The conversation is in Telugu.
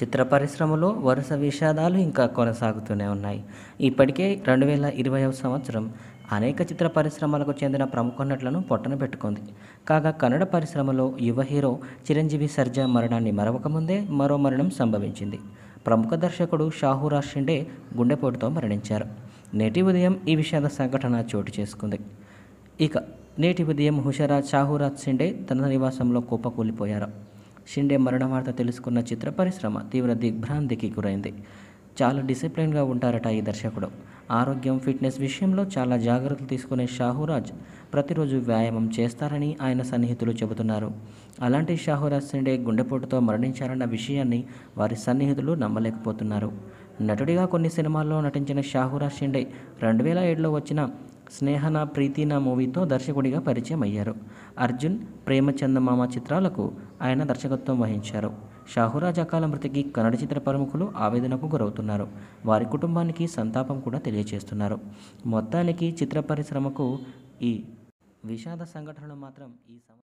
చిత్ర పరిశ్రమలో వరుస విషాదాలు ఇంకా కొనసాగుతూనే ఉన్నాయి ఇప్పటికే రెండు వేల ఇరవైవ సంవత్సరం అనేక చిత్ర పరిశ్రమలకు చెందిన ప్రముఖ నటులను పొట్టన పెట్టుకుంది కాగా కన్నడ పరిశ్రమలో యువ హీరో చిరంజీవి సర్జా మరణాన్ని మరవకముందే మరో మరణం సంభవించింది ప్రముఖ దర్శకుడు షాహు రాషిండే గుండెపోటుతో మరణించారు నేటి ఉదయం ఈ విషాద సంఘటన చోటు చేసుకుంది ఇక నేటి ఉదయం హుషారా షాహురాజ్ షిండే తన నివాసంలో కూపకూలిపోయారు షిండే మరణ వార్త తెలుసుకున్న చిత్ర పరిశ్రమ తీవ్ర దిగ్భ్రాంతికి గురైంది చాలా డిసిప్లిన్గా ఉంటారట ఈ దర్శకుడు ఆరోగ్యం ఫిట్నెస్ విషయంలో చాలా జాగ్రత్తలు తీసుకునే షాహురాజ్ ప్రతిరోజు వ్యాయామం చేస్తారని ఆయన సన్నిహితులు చెబుతున్నారు అలాంటి షాహురాజ్ షిండే గుండెపోటుతో మరణించారన్న విషయాన్ని వారి సన్నిహితులు నమ్మలేకపోతున్నారు నటుడిగా కొన్ని సినిమాల్లో నటించిన షాహురాజ్ షిండే రెండు వేల ఏడులో వచ్చిన స్నేహన ప్రీతిన మూవీతో దర్శకుడిగా పరిచయం అయ్యారు అర్జున్ ప్రేమచందమామ చిత్రాలకు ఆయన దర్శకత్వం వహించారు షాహురాజ్ అకాల మృతికి కన్నడ చిత్ర ప్రముఖులు ఆవేదనకు గురవుతున్నారు వారి కుటుంబానికి సంతాపం కూడా తెలియజేస్తున్నారు మొత్తానికి చిత్ర పరిశ్రమకు ఈ విషాద సంఘటనలు మాత్రం ఈ